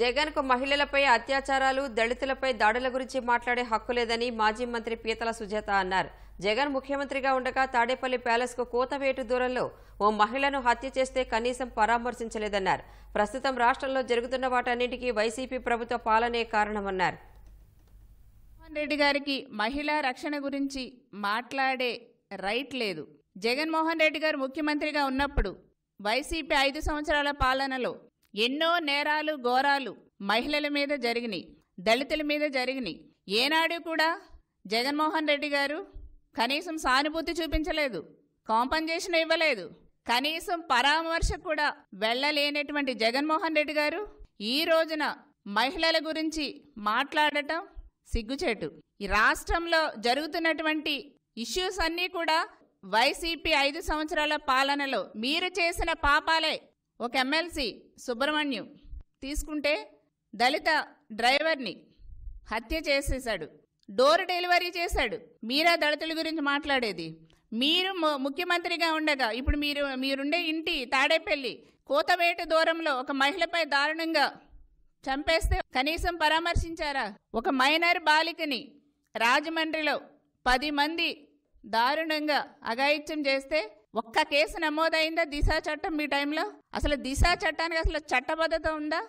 జగన్కు మహిళలపై అత్యాచారాలు దళితులపై దాడుల గురించి మాట్లాడే హక్కు లేదని మాజీ మంత్రి పీతల సుజాత అన్నారు జగన్ ముఖ్యమంత్రిగా ఉండగా తాడేపల్లి ప్యాలెస్కు కోతవేటు దూరంలో ఓ మహిళను హత్య చేస్తే కనీసం పరామర్శించలేదన్నారు ప్రస్తుతం రాష్ట్రంలో జరుగుతున్న వాటన్నింటికీ వైసీపీ ప్రభుత్వ పాలనే కారణమన్నారు రెడ్డి గారికి మహిళా రక్షణ గురించి మాట్లాడే రైట్ లేదు జగన్మోహన్ రెడ్డి గారు ముఖ్యమంత్రిగా ఉన్నప్పుడు వైసీపీ ఐదు సంవత్సరాల పాలనలో ఎన్నో నేరాలు ఘోరాలు మహిళల మీద జరిగినాయి దళితుల మీద జరిగినాయి ఏనాడు కూడా జగన్మోహన్ రెడ్డి గారు కనీసం సానుభూతి చూపించలేదు కాంపన్సేషన్ ఇవ్వలేదు కనీసం పరామర్శ కూడా వెళ్ళలేనటువంటి జగన్మోహన్ రెడ్డి గారు ఈ రోజున మహిళల గురించి మాట్లాడటం సిగ్గుచేటు ఈ రాష్ట్రంలో జరుగుతున్నటువంటి ఇష్యూస్ అన్నీ కూడా వైసీపీ ఐదు సంవత్సరాల పాలనలో మీరు చేసిన పాపాలే ఒక ఎమ్మెల్సీ సుబ్రహ్మణ్యం తీసుకుంటే దళిత డ్రైవర్ని హత్య చేసేశాడు డోర్ డెలివరీ చేశాడు మీరా దళితుల గురించి మాట్లాడేది మీరు ముఖ్యమంత్రిగా ఉండగా ఇప్పుడు మీరు మీరుండే ఇంటి తాడేపల్లి కోతవేట దూరంలో ఒక మహిళపై దారుణంగా చంపేస్తే కనీసం పరామర్శించారా ఒక మైనర్ బాలికని రాజమండ్రిలో పది మంది దారుణంగా అఘాయిత్యం చేస్తే ఒక్క కేసు నమోదైందా దిశ చట్టం మీ టైంలో అసలు దిశ చట్టానికి అసలు చట్టబద్ధత ఉందా